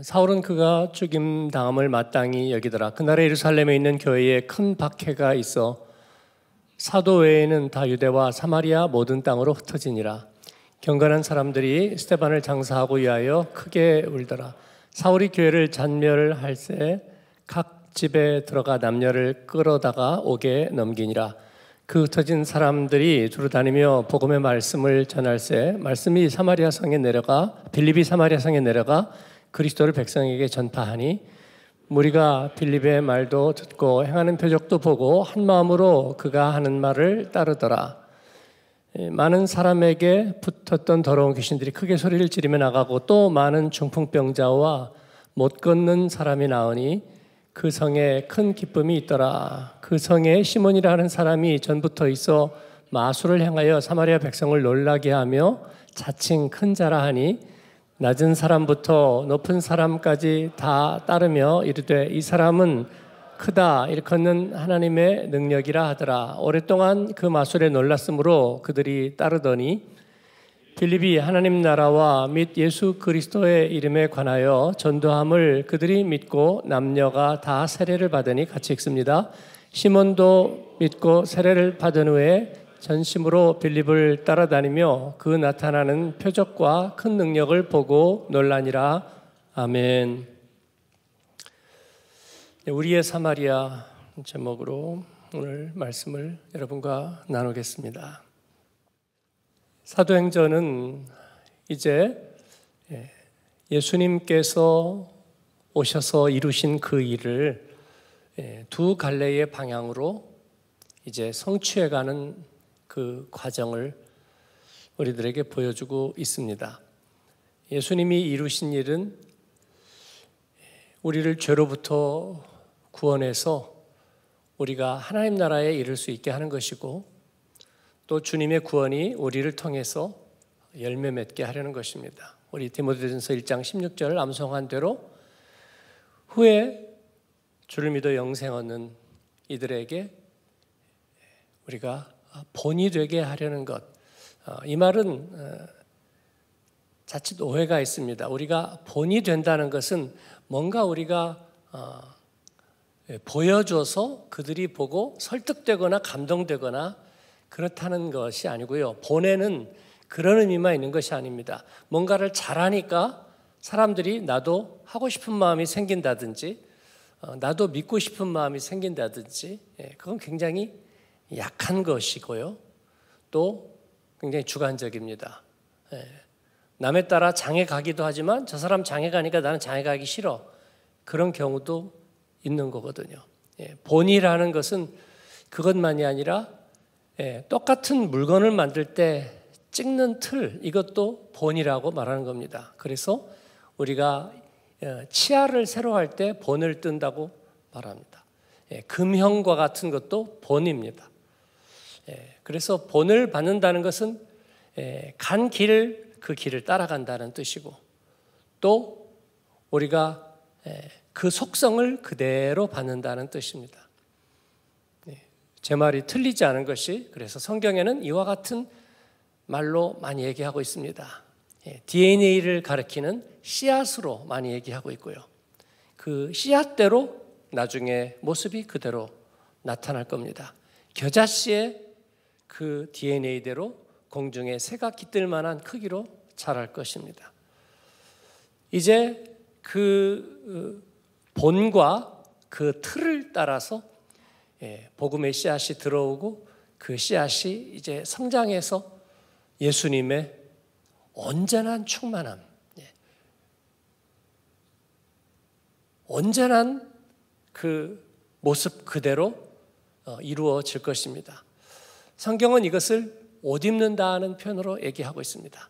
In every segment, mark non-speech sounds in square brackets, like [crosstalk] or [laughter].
사울은 그가 죽임 당함을 마땅히 여기더라. 그날에 예루살렘에 있는 교회에 큰 박해가 있어 사도 외에는 다 유대와 사마리아 모든 땅으로 흩어지니라. 경건한 사람들이 스테반을 장사하고 위하여 크게 울더라. 사울이 교회를 잔멸할세 각 집에 들어가 남녀를 끌어다가 옥에 넘기니라. 그 흩어진 사람들이 두루 다니며 복음의 말씀을 전할세 말씀이 사마리아 성에 내려가 빌립이 사마리아 성에 내려가 그리스도를 백성에게 전파하니 우리가 빌립의 말도 듣고 행하는 표적도 보고 한 마음으로 그가 하는 말을 따르더라. 예, 많은 사람에게 붙었던 더러운 귀신들이 크게 소리를 지르며 나가고 또 많은 중풍병자와 못 걷는 사람이 나오니 그 성에 큰 기쁨이 있더라. 그 성에 시몬이라 는 사람이 전부터 있어 마술을 행하여 사마리아 백성을 놀라게 하며 자칭 큰 자라 하니 낮은 사람부터 높은 사람까지 다 따르며 이르되 이 사람은 크다 일컫는 하나님의 능력이라 하더라. 오랫동안 그 마술에 놀랐으므로 그들이 따르더니 빌립이 하나님 나라와 및 예수 그리스도의 이름에 관하여 전도함을 그들이 믿고 남녀가 다 세례를 받으니 같이 읽습니다. 시몬도 믿고 세례를 받은 후에 전심으로 빌립을 따라다니며 그 나타나는 표적과 큰 능력을 보고 놀라니라. 아멘. 네, 우리의 사마리아 제목으로 오늘 말씀을 여러분과 나누겠습니다. 사도행전은 이제 예, 예수님께서 오셔서 이루신 그 일을 예, 두 갈래의 방향으로 이제 성취해가는 그 과정을 우리들에게 보여주고 있습니다. 예수님이 이루신 일은 우리를 죄로부터 구원해서 우리가 하나님 나라에 이를 수 있게 하는 것이고 또 주님의 구원이 우리를 통해서 열매 맺게 하려는 것입니다. 우리 디모데전서 1장 1 6절 암송한 대로 후에 주를 믿어 영생 얻는 이들에게 우리가 아, 본이 되게 하려는 것. 아, 이 말은 어, 자칫 오해가 있습니다. 우리가 본이 된다는 것은 뭔가 우리가 어, 예, 보여줘서 그들이 보고 설득되거나 감동되거나 그렇다는 것이 아니고요. 본에는 그런 의미만 있는 것이 아닙니다. 뭔가를 잘하니까 사람들이 나도 하고 싶은 마음이 생긴다든지 어, 나도 믿고 싶은 마음이 생긴다든지 예, 그건 굉장히 약한 것이고요. 또 굉장히 주관적입니다. 예. 남에 따라 장애 가기도 하지만 저 사람 장애 가니까 나는 장애 가기 싫어. 그런 경우도 있는 거거든요. 예. 본이라는 것은 그것만이 아니라 예, 똑같은 물건을 만들 때 찍는 틀, 이것도 본이라고 말하는 겁니다. 그래서 우리가 치아를 새로 할 때 본을 뜬다고 말합니다. 금형과 같은 것도 본입니다. 예, 그래서 본을 받는다는 것은 예, 간 길, 그 길을 따라간다는 뜻이고 또 우리가 예, 그 속성을 그대로 받는다는 뜻입니다. 제 말이 틀리지 않은 것이 그래서 성경에는 이와 같은 말로 많이 얘기하고 있습니다. DNA를 가리키는 씨앗으로 많이 얘기하고 있고요. 그 씨앗대로 나중에 모습이 그대로 나타날 겁니다. 겨자씨의 그 DNA대로 공중에 새가 깃들 만한 크기로 자랄 것입니다. 이제 그 어, 본과 그 틀을 따라서 예, 복음의 씨앗이 들어오고 그 씨앗이 이제 성장해서 예수님의 언제나 충만함, 언제나 예, 그 모습 그대로 어, 이루어질 것입니다. 성경은 이것을 옷 입는다는 표현으로 얘기하고 있습니다.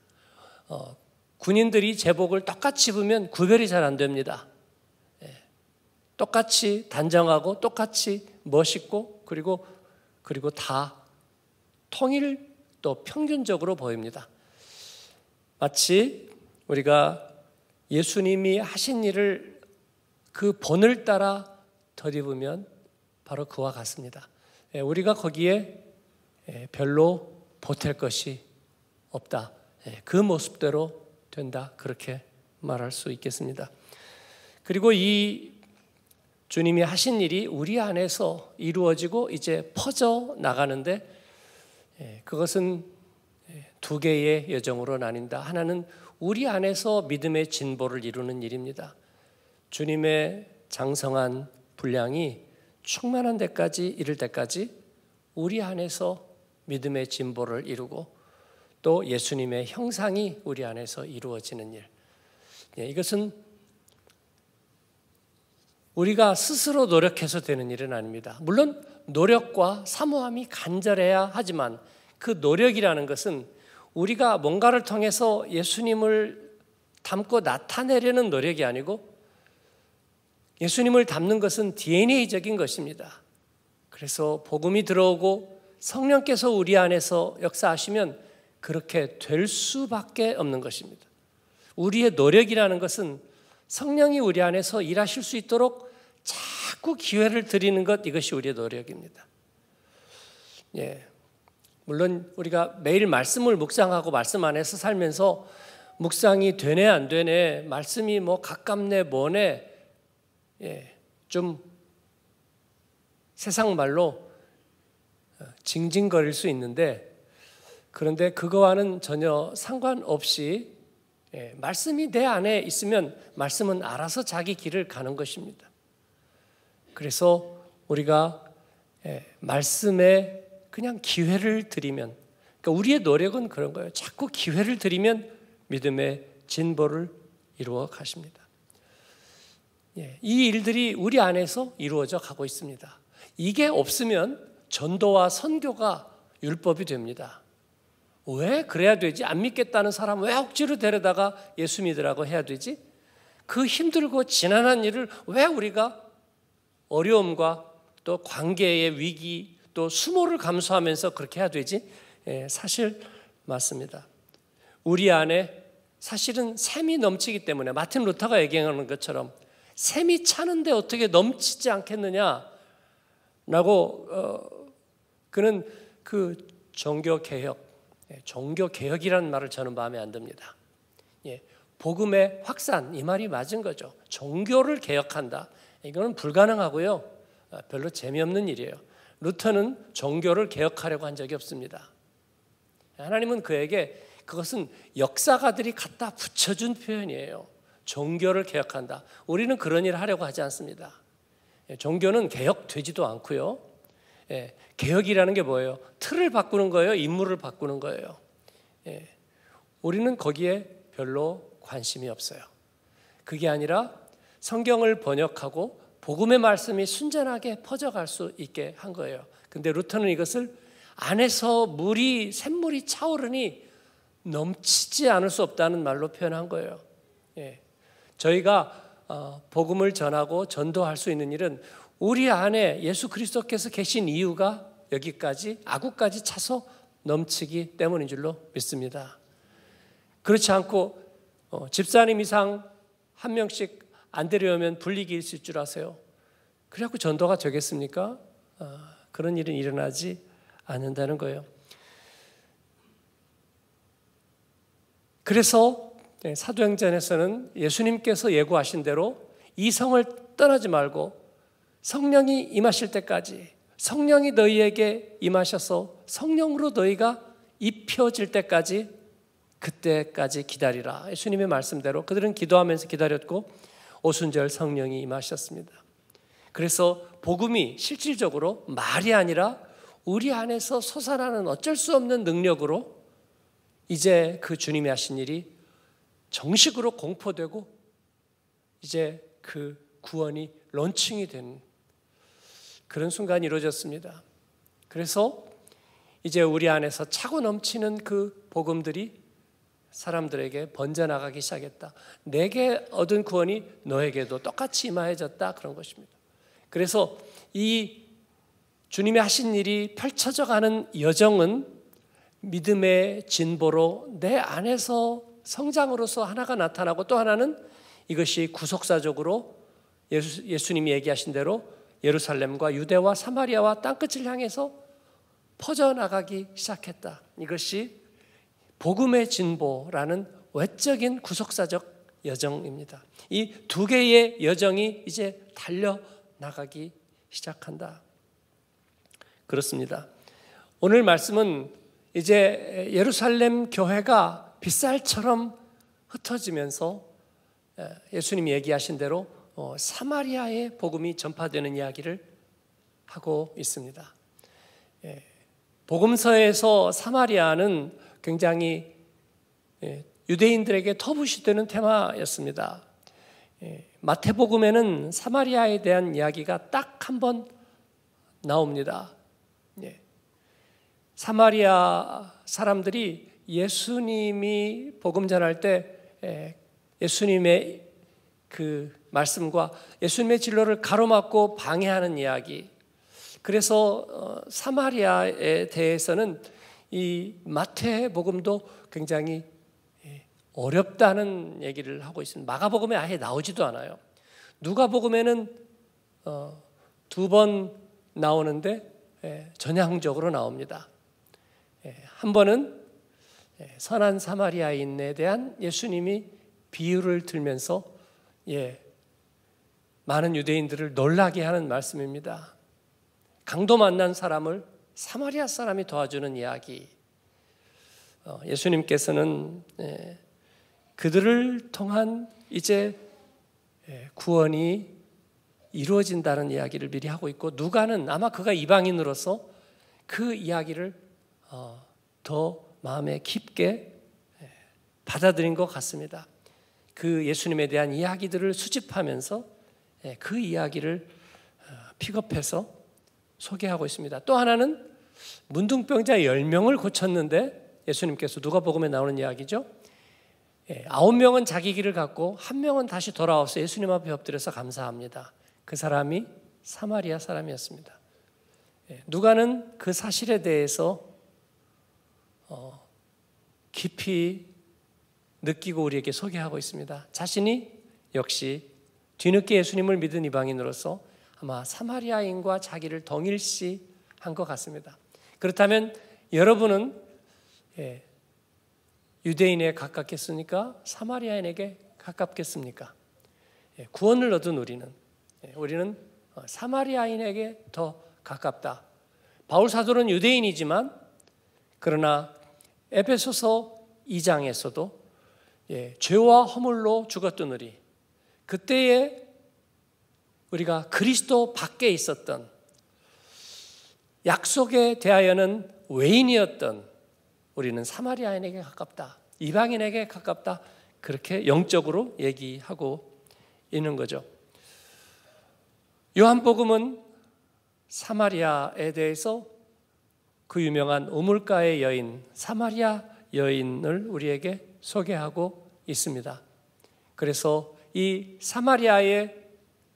어, 군인들이 제복을 똑같이 입으면 구별이 잘 안 됩니다. 예, 똑같이 단정하고 똑같이 멋있고 그리고 그리고 다 통일 또 평균적으로 보입니다. 마치 우리가 예수님이 하신 일을 그 본을 따라 덧입으면 바로 그와 같습니다. 예, 우리가 거기에 예, 별로 보탤 것이 없다. 예, 그 모습대로 된다. 그렇게 말할 수 있겠습니다. 그리고 이 주님이 하신 일이 우리 안에서 이루어지고 이제 퍼져 나가는데 예, 그것은 두 개의 여정으로 나뉜다. 하나는 우리 안에서 믿음의 진보를 이루는 일입니다. 주님의 장성한 분량이 충만한 데까지 이를 때까지 우리 안에서 믿음의 진보를 이루고 또 예수님의 형상이 우리 안에서 이루어지는 일. 예, 이것은 우리가 스스로 노력해서 되는 일은 아닙니다. 물론 노력과 사모함이 간절해야 하지만 그 노력이라는 것은 우리가 뭔가를 통해서 예수님을 담고 나타내려는 노력이 아니고 예수님을 담는 것은 DNA적인 것입니다. 그래서 복음이 들어오고 성령께서 우리 안에서 역사하시면 그렇게 될 수밖에 없는 것입니다. 우리의 노력이라는 것은 성령이 우리 안에서 일하실 수 있도록 자꾸 기회를 드리는 것 이것이 우리의 노력입니다. 예. 물론 우리가 매일 말씀을 묵상하고 말씀 안에서 살면서 묵상이 되네 안 되네 말씀이 뭐 가깝네 뭐네 예. 좀 세상 말로 징징거릴 수 있는데 그런데 그거와는 전혀 상관없이 예, 말씀이 내 안에 있으면 말씀은 알아서 자기 길을 가는 것입니다. 그래서 우리가 예, 말씀에 그냥 기회를 드리면 그러니까 우리의 노력은 그런 거예요. 자꾸 기회를 드리면 믿음의 진보를 이루어 가십니다. 예, 이 일들이 우리 안에서 이루어져 가고 있습니다. 이게 없으면 전도와 선교가 율법이 됩니다. 왜 그래야 되지? 안 믿겠다는 사람 왜 억지로 데려다가 예수 믿으라고 해야 되지? 그 힘들고 지난한 일을 왜 우리가 어려움과 또 관계의 위기 또 수모를 감수하면서 그렇게 해야 되지? 예, 사실 맞습니다. 우리 안에 사실은 샘이 넘치기 때문에 마틴 루터가 얘기하는 것처럼 샘이 차는데 어떻게 넘치지 않겠느냐라고 어, 그는 그 종교 개혁, 종교 예, 개혁이라는 말을 저는 마음에 안 듭니다. 예, 복음의 확산 이 말이 맞은 거죠. 종교를 개혁한다. 이거는 불가능하고요. 아, 별로 재미없는 일이에요. 루터는 종교를 개혁하려고 한 적이 없습니다. 하나님은 그에게 그것은 역사가들이 갖다 붙여준 표현이에요. 종교를 개혁한다. 우리는 그런 일을 하려고 하지 않습니다. 종교는 예, 개혁되지도 않고요. 예, 개혁이라는 게 뭐예요? 틀을 바꾸는 거예요? 인물을 바꾸는 거예요? 예, 우리는 거기에 별로 관심이 없어요. 그게 아니라 성경을 번역하고 복음의 말씀이 순전하게 퍼져갈 수 있게 한 거예요. 근데 루터는 이것을 안에서 물이 샘물이 차오르니 넘치지 않을 수 없다는 말로 표현한 거예요. 예. 저희가 어, 복음을 전하고 전도할 수 있는 일은 우리 안에 예수 그리스도께서 계신 이유가 여기까지 아구까지 차서 넘치기 때문인 줄로 믿습니다. 그렇지 않고 어, 집사님 이상 한 명씩 안 데려오면 불리기 있을 줄 아세요. 그래갖고 전도가 되겠습니까? 어, 그런 일은 일어나지 않는다는 거예요. 그래서 네, 사도행전에서는 예수님께서 예고하신 대로 이성을 떠나지 말고 성령이 임하실 때까지 성령이 너희에게 임하셔서 성령으로 너희가 입혀질 때까지 그때까지 기다리라. 예수님의 말씀대로 그들은 기도하면서 기다렸고 오순절 성령이 임하셨습니다. 그래서 복음이 실질적으로 말이 아니라 우리 안에서 솟산하는 어쩔 수 없는 능력으로 이제 그 주님이 하신 일이 정식으로 공포되고 이제 그 구원이 런칭이 된 그런 순간이 이루어졌습니다. 그래서 이제 우리 안에서 차고 넘치는 그 복음들이 사람들에게 번져나가기 시작했다. 내게 얻은 구원이 너에게도 똑같이 임하여졌다. 그런 것입니다. 그래서 이 주님이 하신 일이 펼쳐져 가는 여정은 믿음의 진보로 내 안에서 성장으로서 하나가 나타나고 또 하나는 이것이 구속사적으로 예수, 예수님이 얘기하신 대로 예루살렘과 유대와 사마리아와 땅끝을 향해서 퍼져나가기 시작했다. 이것이 복음의 진보라는 외적인 구속사적 여정입니다. 이 두 개의 여정이 이제 달려 나가기 시작한다. 그렇습니다. 오늘 말씀은 이제 예루살렘 교회가 빗살처럼 흩어지면서 예, 예수님이 얘기하신 대로 어, 사마리아의 복음이 전파되는 이야기를 하고 있습니다. 예, 복음서에서 사마리아는 굉장히 예, 유대인들에게 터부시 되는 테마였습니다. 예, 마태복음에는 사마리아에 대한 이야기가 딱 한 번 나옵니다. 예, 사마리아 사람들이 예수님이 복음 전할 때 예, 예수님의 그 말씀과 예수님의 진로를 가로막고 방해하는 이야기. 그래서 어, 사마리아에 대해서는 이마태 복음도 굉장히 예, 어렵다는 얘기를 하고 있습니다. 마가복음에 아예 나오지도 않아요. 누가복음에는 어, 두번 나오는데 예, 전향적으로 나옵니다. 예, 한 번은 선한 사마리아인에 대한 예수님이 비유를 들면서 예, 많은 유대인들을 놀라게 하는 말씀입니다. 강도 만난 사람을 사마리아 사람이 도와주는 이야기. 어, 예수님께서는 예, 그들을 통한 이제 예, 구원이 이루어진다는 이야기를 미리 하고 있고 누가는 아마 그가 이방인으로서 그 이야기를 어, 더 마음에 깊게 예, 받아들인 것 같습니다. 그 예수님에 대한 이야기들을 수집하면서 예, 그 이야기를 어, 픽업해서 소개하고 있습니다. 또 하나는 문둥병자 10명을 고쳤는데 예수님께서 누가복음에 나오는 이야기죠. 예, 아홉 명은 자기 길을 갔고 한 명은 다시 돌아와서 예수님 앞에 엎드려서 감사합니다. 그 사람이 사마리아 사람이었습니다. 예, 누가는 그 사실에 대해서 어, 깊이 느끼고 우리에게 소개하고 있습니다. 자신이 역시 뒤늦게 예수님을 믿은 이방인으로서 아마 사마리아인과 자기를 동일시 한 것 같습니다. 그렇다면 여러분은 예, 유대인에 가깝겠습니까? 사마리아인에게 가깝겠습니까? 예, 구원을 얻은 우리는 예, 우리는 어, 사마리아인에게 더 가깝다. 바울 사도는 유대인이지만 그러나 에베소서 2장에서도 예, 죄와 허물로 죽었더니 그때에 우리가 그리스도 밖에 있었던 약속에 대하여는 외인이었던 우리는 사마리아인에게 가깝다. 이방인에게 가깝다. 그렇게 영적으로 얘기하고 있는 거죠. 요한복음은 사마리아에 대해서 그 유명한 우물가의 여인 사마리아 여인을 우리에게 소개하고 있습니다. 그래서 이 사마리아에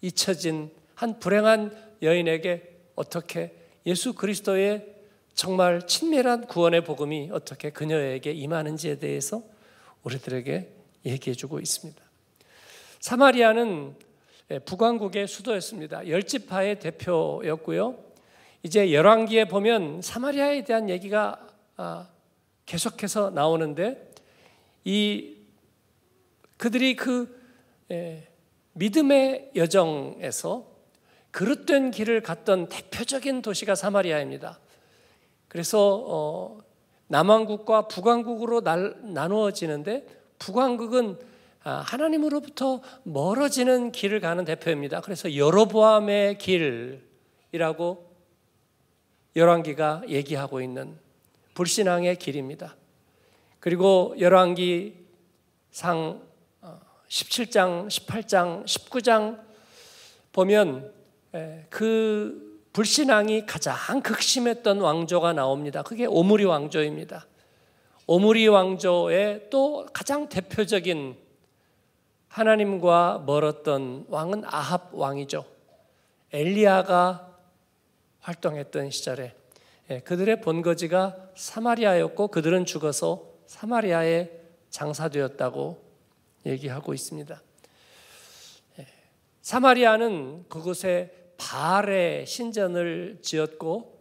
잊혀진 한 불행한 여인에게 어떻게 예수 그리스도의 정말 친밀한 구원의 복음이 어떻게 그녀에게 임하는지에 대해서 우리들에게 얘기해 주고 있습니다. 사마리아는 예, 북왕국의 수도였습니다. 열지파의 대표였고요. 이제 열왕기에 보면 사마리아에 대한 얘기가 아, 계속해서 나오는데 이 그들이 그 예, 믿음의 여정에서 그릇된 길을 갔던 대표적인 도시가 사마리아입니다. 그래서 어, 남왕국과 북왕국으로 나누어지는데 북왕국은 아, 하나님으로부터 멀어지는 길을 가는 대표입니다. 그래서 여로보암의 길이라고 열왕기가 얘기하고 있는 불신앙의 길입니다. 그리고 열왕기 상 17장, 18장, 19장 보면 그 불신앙이 가장 극심했던 왕조가 나옵니다. 그게 오므리 왕조입니다. 오므리 왕조의 또 가장 대표적인 하나님과 멀었던 왕은 아합 왕이죠. 엘리야가 활동했던 시절에 예, 그들의 본거지가 사마리아였고 그들은 죽어서 사마리아에 장사되었다고 얘기하고 있습니다. 예. 사마리아는 그곳에 바알의 신전을 지었고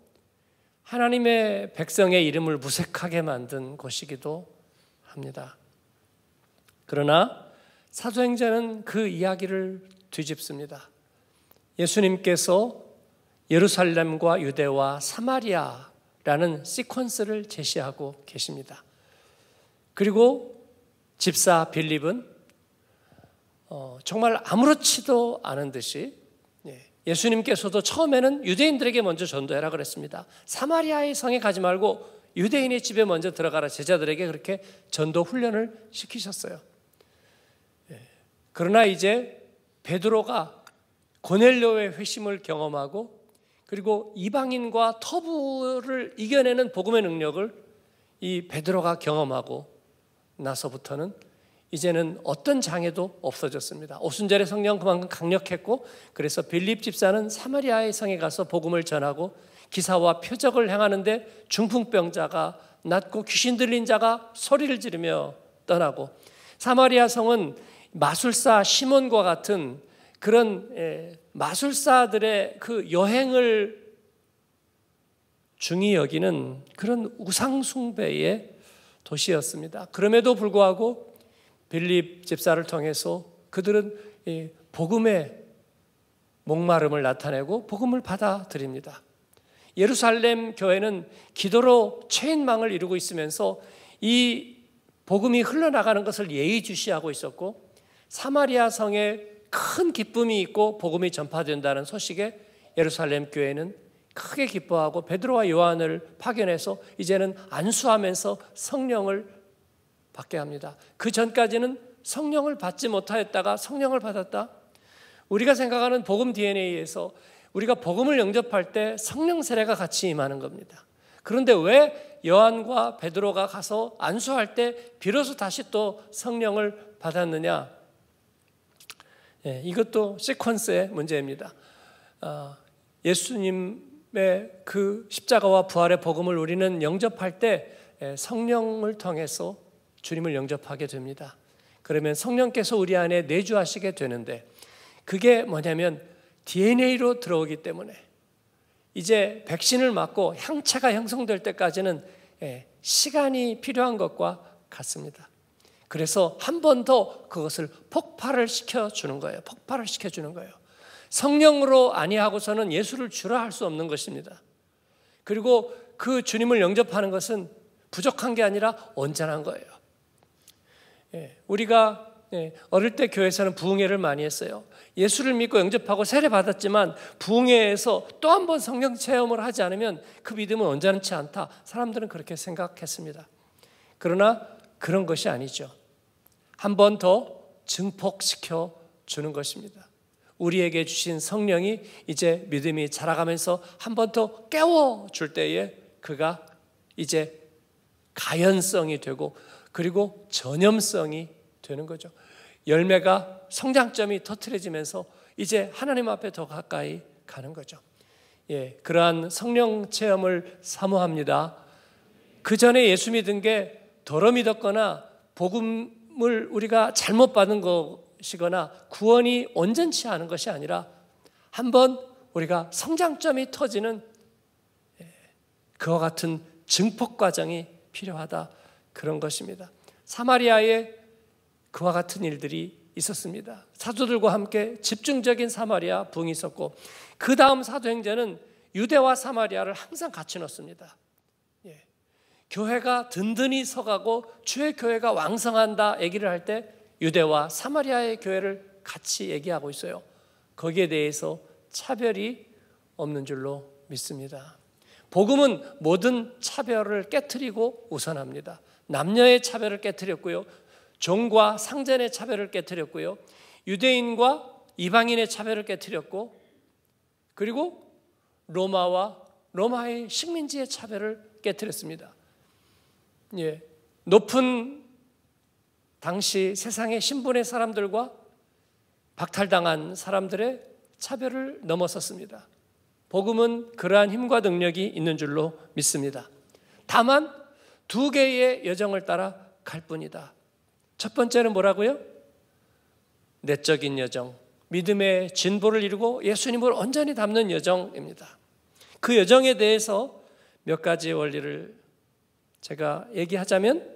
하나님의 백성의 이름을 무색하게 만든 곳이기도 합니다. 그러나 사도행전은 그 이야기를 뒤집습니다. 예수님께서 예루살렘과 유대와 사마리아라는 시퀀스를 제시하고 계십니다. 그리고 집사 빌립은 어, 정말 아무렇지도 않은 듯이 예, 예수님께서도 처음에는 유대인들에게 먼저 전도해라 그랬습니다. 사마리아의 성에 가지 말고 유대인의 집에 먼저 들어가라 제자들에게 그렇게 전도 훈련을 시키셨어요. 예, 그러나 이제 베드로가 고넬료의 회심을 경험하고 그리고 이방인과 터부를 이겨내는 복음의 능력을 이 베드로가 경험하고 나서부터는 이제는 어떤 장애도 없어졌습니다. 오순절의 성령 그만큼 강력했고 그래서 빌립 집사는 사마리아의 성에 가서 복음을 전하고 기사와 표적을 행하는데 중풍병자가 낫고 귀신 들린 자가 소리를 지르며 떠나고 사마리아 성은 마술사 시몬과 같은 그런 예, 마술사들의 그 여행을 중히 여기는 그런 우상숭배의 도시였습니다. 그럼에도 불구하고 빌립 집사를 통해서 그들은 복음의 목마름을 나타내고 복음을 받아들입니다. 예루살렘 교회는 기도로 체인망을 이루고 있으면서 이 복음이 흘러나가는 것을 예의주시하고 있었고 사마리아 성에 큰 기쁨이 있고 복음이 전파된다는 소식에 예루살렘 교회는 크게 기뻐하고 베드로와 요한을 파견해서 이제는 안수하면서 성령을 받게 합니다. 그 전까지는 성령을 받지 못하였다가 성령을 받았다. 우리가 생각하는 복음 DNA에서 우리가 복음을 영접할 때 성령 세례가 같이 임하는 겁니다. 그런데 왜 여한과 베드로가 가서 안수할 때 비로소 다시 또 성령을 받았느냐? 예, 이것도 시퀀스의 문제입니다. 아, 예수님의 그 십자가와 부활의 복음을 우리는 영접할 때 예, 성령을 통해서 주님을 영접하게 됩니다. 그러면 성령께서 우리 안에 내주하시게 되는데 그게 뭐냐면 DNA로 들어오기 때문에 이제 백신을 맞고 향체가 형성될 때까지는 예, 시간이 필요한 것과 같습니다. 그래서 한 번 더 그것을 폭발을 시켜주는 거예요. 폭발을 시켜주는 거예요. 성령으로 아니하고서는 예수를 주라 할 수 없는 것입니다. 그리고 그 주님을 영접하는 것은 부족한 게 아니라 온전한 거예요. 예, 우리가 예, 어릴 때 교회에서는 부흥회를 많이 했어요. 예수를 믿고 영접하고 세례 받았지만 부흥회에서 또 한 번 성령 체험을 하지 않으면 그 믿음은 언짢지 않다. 사람들은 그렇게 생각했습니다. 그러나 그런 것이 아니죠. 한 번 더 증폭시켜 주는 것입니다. 우리에게 주신 성령이 이제 믿음이 자라가면서 한 번 더 깨워 줄 때에 그가 이제 가연성이 되고 그리고 전염성이 되는 거죠. 열매가 성장점이 터트려지면서 이제 하나님 앞에 더 가까이 가는 거죠. 예, 그러한 성령 체험을 사모합니다. 그 전에 예수 믿은 게 더러 믿었거나 복음을 우리가 잘못 받은 것이거나 구원이 온전치 않은 것이 아니라 한 번 우리가 성장점이 터지는 예, 그와 같은 증폭 과정이 필요하다. 그런 것입니다. 사마리아에 그와 같은 일들이 있었습니다. 사도들과 함께 집중적인 사마리아 붕이 있었고 그 다음 사도행전은 유대와 사마리아를 항상 같이 넣습니다. 예. 교회가 든든히 서가고 주의 교회가 왕성한다 얘기를 할 때 유대와 사마리아의 교회를 같이 얘기하고 있어요. 거기에 대해서 차별이 없는 줄로 믿습니다. 복음은 모든 차별을 깨뜨리고 우선합니다. 남녀의 차별을 깨뜨렸고요. 종과 상전의 차별을 깨뜨렸고요. 유대인과 이방인의 차별을 깨뜨렸고 그리고 로마와 로마의 식민지의 차별을 깨뜨렸습니다. 예. 높은 당시 세상의 신분의 사람들과 박탈당한 사람들의 차별을 넘어섰습니다. 복음은 그러한 힘과 능력이 있는 줄로 믿습니다. 다만 두 개의 여정을 따라 갈 뿐이다. 첫 번째는 뭐라고요? 내적인 여정, 믿음의 진보를 이루고 예수님을 온전히 담는 여정입니다. 그 여정에 대해서 몇 가지 원리를 제가 얘기하자면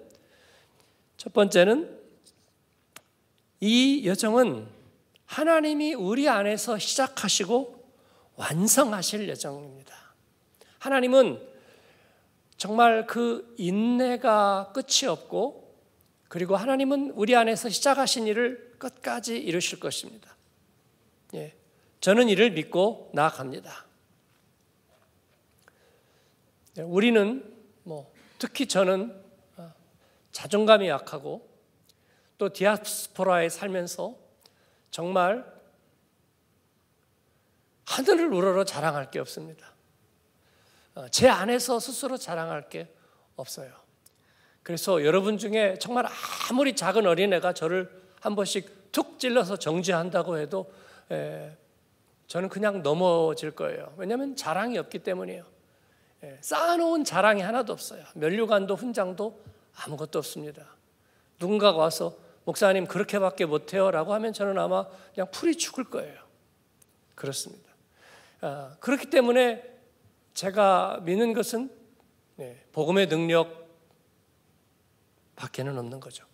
첫 번째는 이 여정은 하나님이 우리 안에서 시작하시고 완성하실 여정입니다. 하나님은 정말 그 인내가 끝이 없고 그리고 하나님은 우리 안에서 시작하신 일을 끝까지 이루실 것입니다. 예. 저는 이를 믿고 나아갑니다. 예, 우리는 뭐 특히 저는 어, 자존감이 약하고 또 디아스포라에 살면서 정말 하늘을 우러러 자랑할 게 없습니다. 어, 제 안에서 스스로 자랑할 게 없어요. 그래서 여러분 중에 정말 아무리 작은 어린애가 저를 한 번씩 툭 찔러서 정지한다고 해도 에, 저는 그냥 넘어질 거예요. 왜냐하면 자랑이 없기 때문이에요. 에, 쌓아놓은 자랑이 하나도 없어요. 면류관도 훈장도 아무것도 없습니다. 누군가 와서 목사님 그렇게밖에 못해요라고 하면 저는 아마 그냥 풀이 죽을 거예요. 그렇습니다. 아, 그렇기 때문에 제가 믿는 것은 네, 복음의 능력 밖에는 없는 거죠.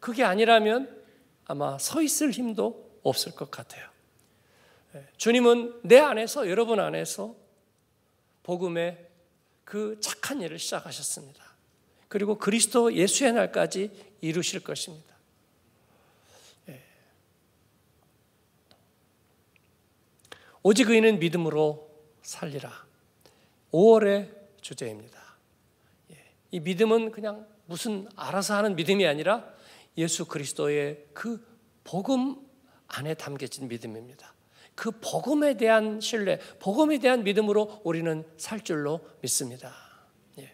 그게 아니라면 아마 서 있을 힘도 없을 것 같아요. 네, 주님은 내 안에서 여러분 안에서 복음의 그 착한 일을 시작하셨습니다. 그리고 그리스도 예수의 날까지 이루실 것입니다. 네. 오직 의인은 믿음으로 살리라. 5월의 주제입니다. 예. 이 믿음은 그냥 무슨 알아서 하는 믿음이 아니라 예수 그리스도의 그 복음 안에 담겨진 믿음입니다. 그 복음에 대한 신뢰, 복음에 대한 믿음으로 우리는 살 줄로 믿습니다. 예.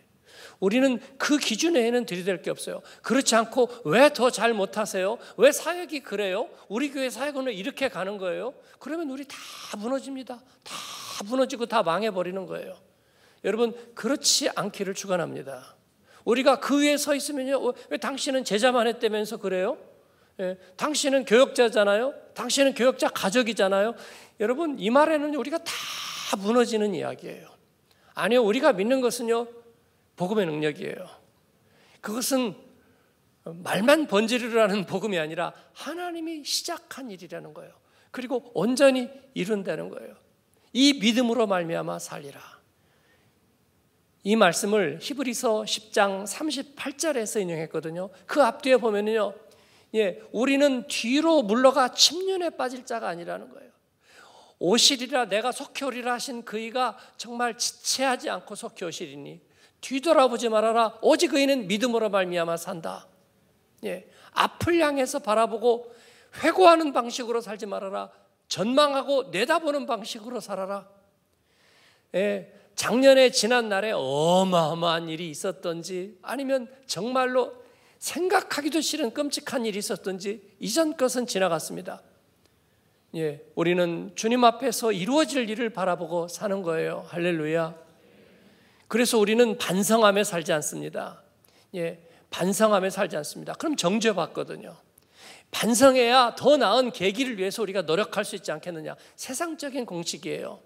우리는 그 기준에는 들이댈 게 없어요. 그렇지 않고 왜 더 잘 못하세요? 왜 사역이 그래요? 우리 교회 사역은 이렇게 가는 거예요? 그러면 우리 다 무너집니다. 다 무너지고 다 망해버리는 거예요. 여러분 그렇지 않기를 축원합니다. 우리가 그 위에 서 있으면요. 어, 왜 당신은 제자만 했다면서 그래요? 예, 당신은 교역자잖아요. 당신은 교역자 가족이잖아요. 여러분 이 말에는 우리가 다 무너지는 이야기예요. 아니요, 우리가 믿는 것은요 복음의 능력이에요. 그것은 말만 번지르라는 복음이 아니라 하나님이 시작한 일이라는 거예요. 그리고 온전히 이룬다는 거예요. 이 믿음으로 말미암아 살리라. 이 말씀을 히브리서 10장 38절에서 인용했거든요. 그 앞뒤에 보면요. 은 예, 우리는 뒤로 물러가 침륜에 빠질 자가 아니라는 거예요. 오시리라 내가 속히 오리라 하신 그이가 정말 지체하지 않고 속히 오시리니 뒤돌아보지 말아라 오직 그이는 믿음으로 말미암아 산다. 예, 앞을 향해서 바라보고 회고하는 방식으로 살지 말아라 전망하고 내다보는 방식으로 살아라. 예, 작년에 지난 날에 어마어마한 일이 있었던지 아니면 정말로 생각하기도 싫은 끔찍한 일이 있었던지 이전 것은 지나갔습니다. 예, 우리는 주님 앞에서 이루어질 일을 바라보고 사는 거예요. 할렐루야. 그래서 우리는 반성하며 살지 않습니다. 예, 반성하며 살지 않습니다. 그럼 정죄받거든요. 반성해야 더 나은 계기를 위해서 우리가 노력할 수 있지 않겠느냐. 세상적인 공식이에요.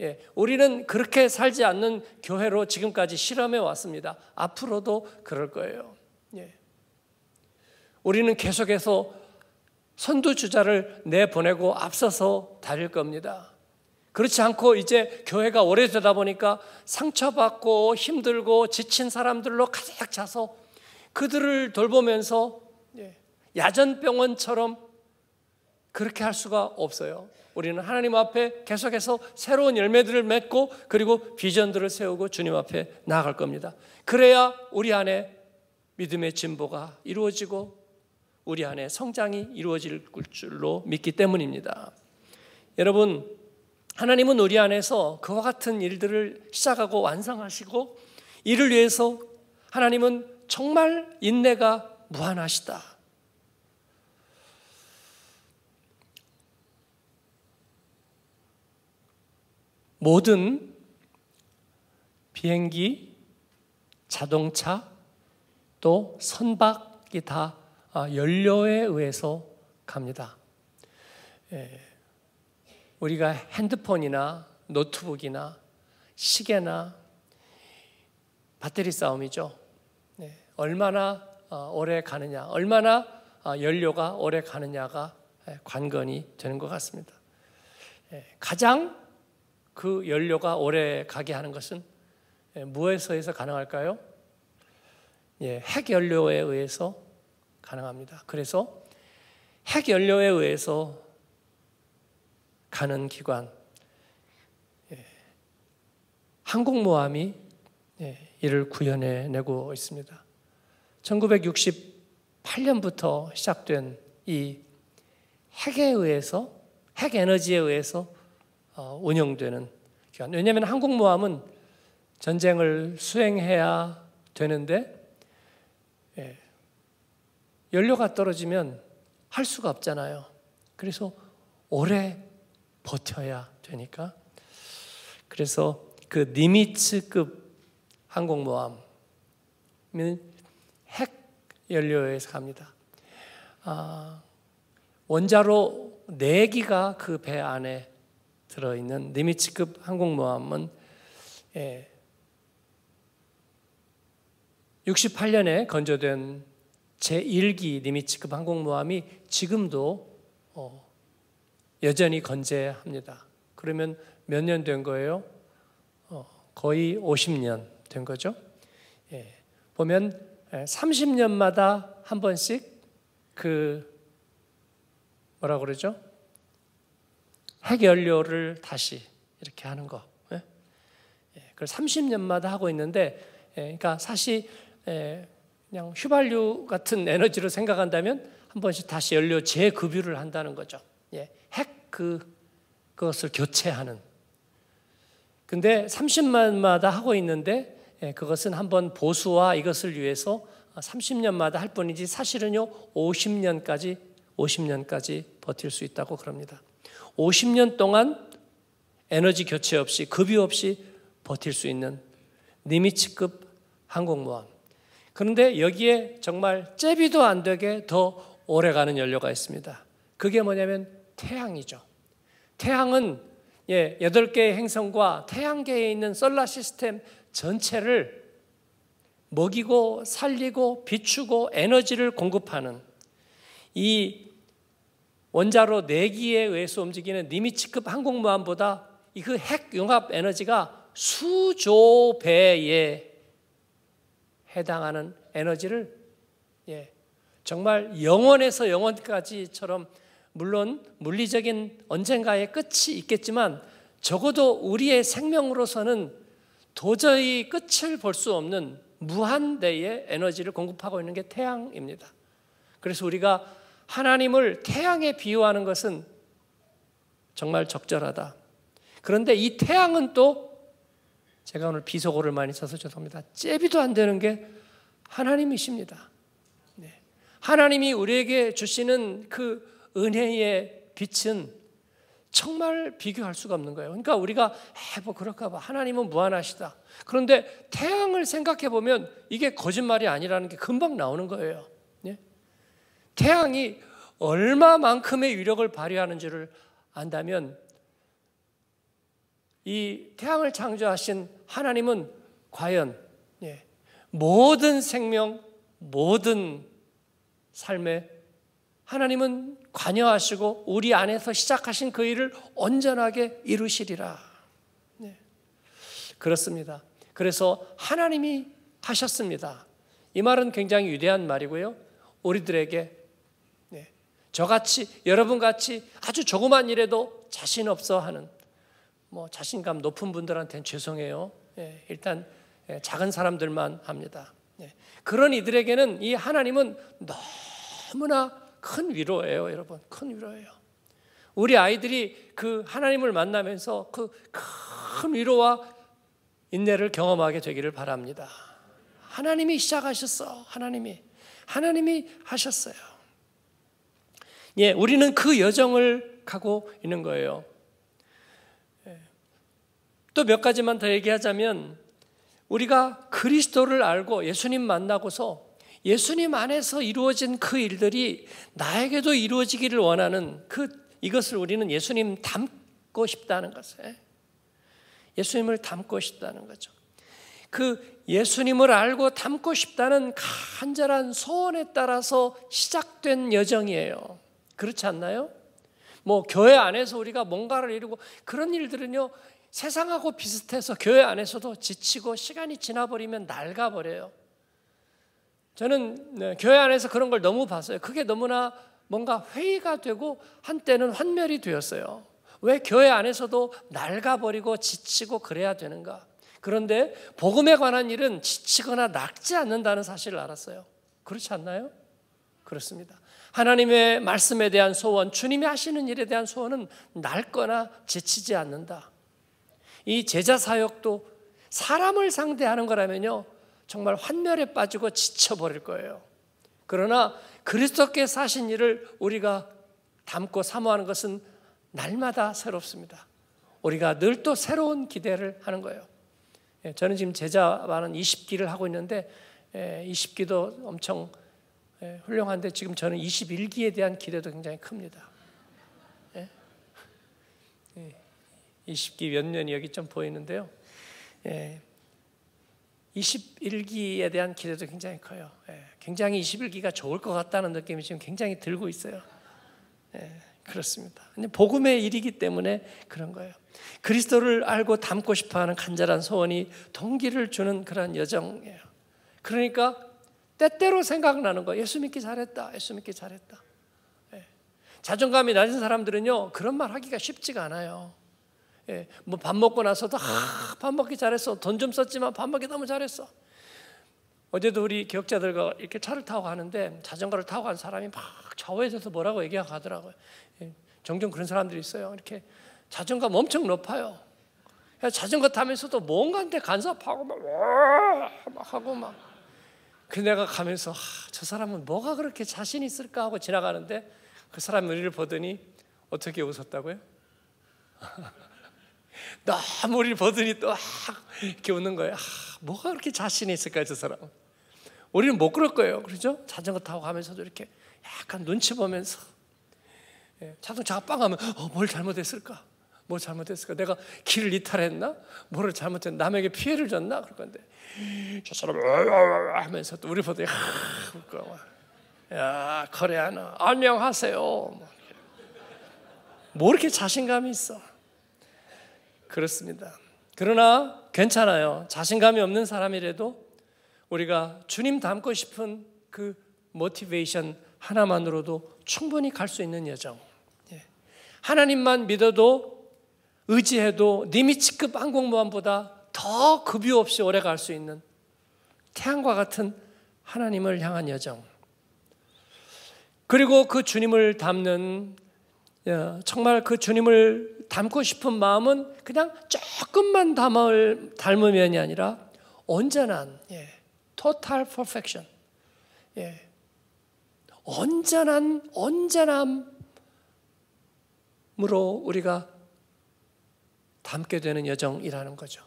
예, 우리는 그렇게 살지 않는 교회로 지금까지 실험해 왔습니다. 앞으로도 그럴 거예요. 예. 우리는 계속해서 선두주자를 내보내고 앞서서 다릴 겁니다. 그렇지 않고 이제 교회가 오래되다 보니까 상처받고 힘들고 지친 사람들로 가득 차서 그들을 돌보면서 예, 야전병원처럼 그렇게 할 수가 없어요. 우리는 하나님 앞에 계속해서 새로운 열매들을 맺고 그리고 비전들을 세우고 주님 앞에 나아갈 겁니다. 그래야 우리 안에 믿음의 진보가 이루어지고 우리 안에 성장이 이루어질 줄로 믿기 때문입니다. 여러분, 하나님은 우리 안에서 그와 같은 일들을 시작하고 완성하시고 이를 위해서 하나님은 정말 인내가 무한하시다. 모든 비행기, 자동차, 또 선박이 다 아, 연료에 의해서 갑니다. 예. 우리가 핸드폰이나 노트북이나 시계나 배터리 싸움이죠. 네. 얼마나 아, 오래 가느냐, 얼마나 아, 연료가 오래 가느냐가 예, 관건이 되는 것 같습니다. 예. 가장 그 연료가 오래 가게 하는 것은 예, 무엇에서 해서 가능할까요? 예, 핵 연료에 의해서 가능합니다. 그래서 핵 연료에 의해서 가는 기관, 예, 항공모함이 예, 이를 구현해 내고 있습니다. 1968년부터 시작된 이 핵에 의해서 핵 에너지에 의해서 어, 운영되는 기간. 왜냐하면 항공모함은 전쟁을 수행해야 되는데 예, 연료가 떨어지면 할 수가 없잖아요. 그래서 오래 버텨야 되니까. 그래서 그 니미츠급 항공모함은 핵 연료에서 갑니다. 아, 원자로 4기가 그 배 안에 들어있는 니미츠급 항공모함은 68년에 예, 건조된 제1기 니미츠급 항공모함이 지금도 어, 여전히 건재합니다. 그러면 몇 년 된 거예요? 어, 거의 50년 된 거죠. 예, 보면 30년마다 예, 한 번씩 그 뭐라 그러죠? 핵연료를 다시 이렇게 하는 거. 예? 예, 그걸 30년마다 하고 있는데, 예, 그러니까 사실 그냥 휘발유 같은 [laughs] 에너지로 생각한다면 한 번씩 다시 연료 재급유를 한다는 거죠. 핵 그, 그것을 교체하는. 근데 30년마다 하고 있는데, 그것은 한번 보수와 이것을 위해서 30년마다 할 뿐이지 사실은요 50년까지 50년까지 버틸 수 있다고 그럽니다. 50년 동안 에너지 교체 없이 급유 없이 버틸 수 있는 니미츠급 항공모함. 그런데 여기에 정말 제비도 안 되게 더 오래가는 연료가 있습니다. 그게 뭐냐면 태양이죠. 태양은 예, 8개의 행성과 태양계에 있는 썰라 시스템 전체를 먹이고 살리고 비추고 에너지를 공급하는 이 원자로 내기에 의해서 움직이는 니미츠급 항공모함보다 그핵 융합 에너지가 수조 배에 해당하는 에너지를 예, 정말 영원에서 영원까지처럼 물론 물리적인 언젠가의 끝이 있겠지만 적어도 우리의 생명으로서는 도저히 끝을 볼 수 없는 무한대의 에너지를 공급하고 있는 게 태양입니다. 그래서 우리가 하나님을 태양에 비유하는 것은 정말 적절하다. 그런데 이 태양은 또 제가 오늘 비속어를 많이 써서 죄송합니다. 제비도 안 되는 게 하나님이십니다. 네. 하나님이 우리에게 주시는 그 은혜의 빛은 정말 비교할 수가 없는 거예요. 그러니까 우리가 해뭐 그럴까 봐 하나님은 무한하시다. 그런데 태양을 생각해 보면 이게 거짓말이 아니라는 게 금방 나오는 거예요. 태양이 얼마만큼의 위력을 발휘하는지를 안다면 이 태양을 창조하신 하나님은 과연 예, 모든 생명, 모든 삶에 하나님은 관여하시고 우리 안에서 시작하신 그 일을 온전하게 이루시리라. 네. 그렇습니다. 그래서 하나님이 하셨습니다. 이 말은 굉장히 위대한 말이고요. 우리들에게 저같이 여러분같이 아주 조그만 일에도 자신 없어 하는 뭐 자신감 높은 분들한테는 죄송해요. 예, 일단 예, 작은 사람들만 합니다. 예, 그런 이들에게는 이 하나님은 너무나 큰 위로예요, 여러분. 큰 위로예요. 우리 아이들이 그 하나님을 만나면서 그 큰 위로와 인내를 경험하게 되기를 바랍니다. 하나님이 시작하셨어. 하나님이 하나님이 하셨어요. 예, 우리는 그 여정을 가고 있는 거예요. 예. 또몇 가지만 더 얘기하자면 우리가 그리스도를 알고 예수님 만나고서 예수님 안에서 이루어진 그 일들이 나에게도 이루어지기를 원하는 그 이것을 우리는 예수님 닮고 싶다는 것에 예수님을 닮고 싶다는 거죠. 그 예수님을 알고 닮고 싶다는 간절한 소원에 따라서 시작된 여정이에요. 그렇지 않나요? 뭐 교회 안에서 우리가 뭔가를 이루고 그런 일들은요. 세상하고 비슷해서 교회 안에서도 지치고 시간이 지나버리면 낡아버려요. 저는 네, 교회 안에서 그런 걸 너무 봤어요. 그게 너무나 뭔가 회의가 되고 한때는 환멸이 되었어요. 왜 교회 안에서도 낡아버리고 지치고 그래야 되는가? 그런데 복음에 관한 일은 지치거나 낡지 않는다는 사실을 알았어요. 그렇지 않나요? 그렇습니다. 하나님의 말씀에 대한 소원, 주님이 하시는 일에 대한 소원은 낡거나 지치지 않는다. 이 제자 사역도 사람을 상대하는 거라면요. 정말 환멸에 빠지고 지쳐버릴 거예요. 그러나 그리스도께 사신 일을 우리가 담고 사모하는 것은 날마다 새롭습니다. 우리가 늘 또 새로운 기대를 하는 거예요. 예, 저는 지금 제자반은 20기를 하고 있는데 20기도 예, 엄청 예, 훌륭한데 지금 저는 21기에 대한 기대도 굉장히 큽니다. 예? 예, 20기 몇 년이 여기 좀 보이는데요. 21기에 예, 대한 기대도 굉장히 커요. 예, 굉장히 21기가 좋을 것 같다는 느낌이 지금 굉장히 들고 있어요. 예, 그렇습니다. 복음의 일이기 때문에 그런 거예요. 그리스도를 알고 닮고 싶어하는 간절한 소원이 동기를 주는 그런 여정이에요. 그러니까 때때로 생각나는 거 예수 믿기 잘했다. 예수 믿기 잘했다. 예. 자존감이 낮은 사람들은요. 그런 말 하기가 쉽지가 않아요. 예. 뭐밥 먹고 나서도 아, 밥 먹기 잘했어. 돈 좀 썼지만 밥 먹기 너무 잘했어. 어제도 우리 기억자들과 이렇게 차를 타고 가는데 자전거를 타고 간 사람이 막 좌우에서 뭐라고 얘기하고 가더라고요. 예. 종종 그런 사람들이 있어요. 이렇게 자존감 엄청 높아요. 자전거 타면서도 뭔가한테 간섭하고 막, 막 하고 막그 내가 가면서 하, 저 사람은 뭐가 그렇게 자신 있을까 하고 지나가는데 그 사람 우리를 보더니 어떻게 웃었다고요? [laughs] 너무 우리를 보더니 또 아, 이렇게 웃는 거예요. 하, 뭐가 그렇게 자신 있을까 저 사람? 우리는 못 그럴 거예요, 그렇죠? 자전거 타고 가면서도 이렇게 약간 눈치 보면서 예, 자동차가 빵하면 어, 뭘 잘못했을까? 뭐 잘못했을까? 내가 길을 이탈했나? 뭐를 잘못했 나 남에게 피해를 줬나? 그럴 건데 저 사람 하면서 또 우리 보더니 야 거래하나 안녕하세요 뭐 이렇게. 뭐 이렇게 자신감이 있어 그렇습니다 그러나 괜찮아요 자신감이 없는 사람이라도 우리가 주님 닮고 싶은 그 모티베이션 하나만으로도 충분히 갈 수 있는 여정 예. 하나님만 믿어도 의지해도 니미츠급 항공모함보다 더 급유 없이 오래 갈 수 있는 태양과 같은 하나님을 향한 여정. 그리고 그 주님을 닮는 어, 정말 그 주님을 닮고 싶은 마음은 그냥 조금만 담을 닮으면이 아니라 온전한, 예, total perfection. 예, 언제나 언제나으로 우리가 닮게 되는 여정이라는 거죠.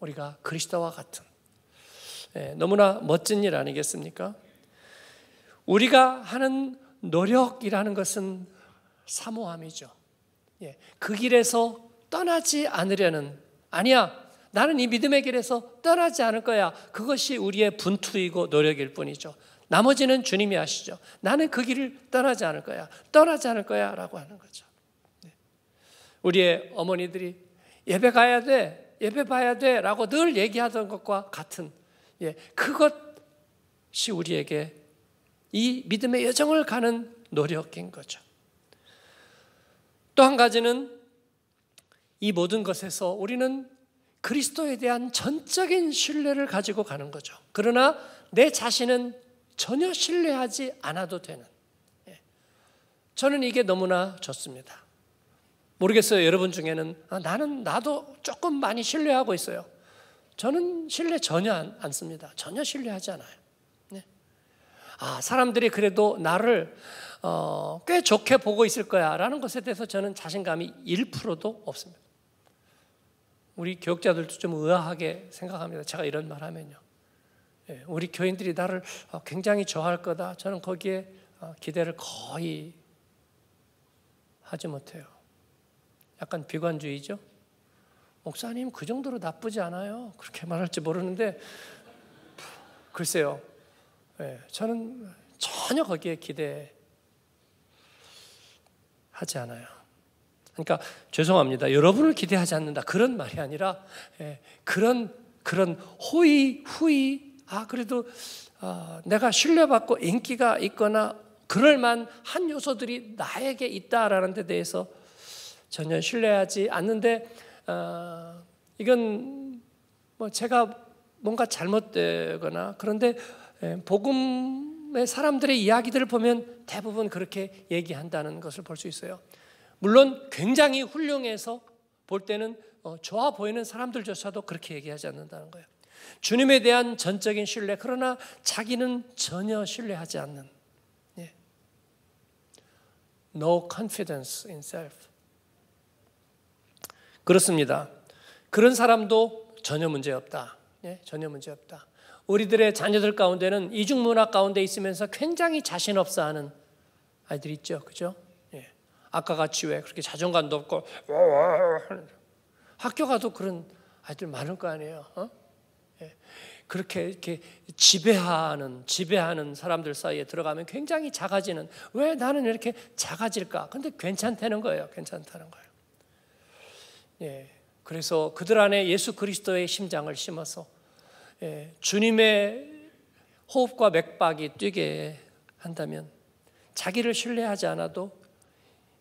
우리가 그리스도와 같은 예, 너무나 멋진 일 아니겠습니까? 우리가 하는 노력이라는 것은 사모함이죠. 예, 그 길에서 떠나지 않으려는 아니야. 나는 이 믿음의 길에서 떠나지 않을 거야. 그것이 우리의 분투이고 노력일 뿐이죠. 나머지는 주님이 아시죠. 나는 그 길을 떠나지 않을 거야. 떠나지 않을 거야. 라고 하는 거죠. 네. 우리의 어머니들이 예배 가야 돼. 예배 봐야 돼. 라고 늘 얘기하던 것과 같은, 예, 그것이 우리에게 이 믿음의 여정을 가는 노력인 거죠. 또 한 가지는 이 모든 것에서 우리는 그리스도에 대한 전적인 신뢰를 가지고 가는 거죠. 그러나 내 자신은 전혀 신뢰하지 않아도 되는. 예, 저는 이게 너무나 좋습니다. 모르겠어요. 여러분 중에는 아, 나는 나도 조금 많이 신뢰하고 있어요. 저는 신뢰 전혀 안, 안 씁니다. 전혀 신뢰하지 않아요. 네. 아 사람들이 그래도 나를 어, 꽤 좋게 보고 있을 거야라는 것에 대해서 저는 자신감이 1%도 없습니다. 우리 교육자들도 좀 의아하게 생각합니다. 제가 이런 말 하면요. 예, 우리 교인들이 나를 어, 굉장히 좋아할 거다. 저는 거기에 어, 기대를 거의 하지 못해요. 약간 비관주의죠. 목사님 그 정도로 나쁘지 않아요. 그렇게 말할지 모르는데 글쎄요. 예, 저는 전혀 거기에 기대하지 않아요. 그러니까 죄송합니다. 여러분을 기대하지 않는다 그런 말이 아니라 예, 그런 그런 호의 후의 아 그래도 어, 내가 신뢰받고 인기가 있거나 그럴만 한 요소들이 나에게 있다라는 데 대해서 전혀 신뢰하지 않는데 어, 이건 뭐 제가 뭔가 잘못되거나 그런데 예, 복음의 사람들의 이야기들을 보면 대부분 그렇게 얘기한다는 것을 볼 수 있어요. 물론 굉장히 훌륭해서 볼 때는 어, 좋아 보이는 사람들조차도 그렇게 얘기하지 않는다는 거예요. 주님에 대한 전적인 신뢰 그러나 자기는 전혀 신뢰하지 않는 예. no confidence in self 그렇습니다. 그런 사람도 전혀 문제 없다. 예? 전혀 문제 없다. 우리들의 자녀들 가운데는 이중 문화 가운데 있으면서 굉장히 자신 없어 하는 아이들 있죠. 그죠? 예. 아까 같이 왜 그렇게 자존감도 없고 학교 가도 그런 아이들 많을 거 아니에요. 어? 예. 그렇게 이렇게 지배하는 지배하는 사람들 사이에 들어가면 굉장히 작아지는 왜 나는 이렇게 작아질까? 근데 괜찮다는 거예요. 괜찮다는 거예요. 예, 그래서 그들 안에 예수 그리스도의 심장을 심어서 예, 주님의 호흡과 맥박이 뛰게 한다면 자기를 신뢰하지 않아도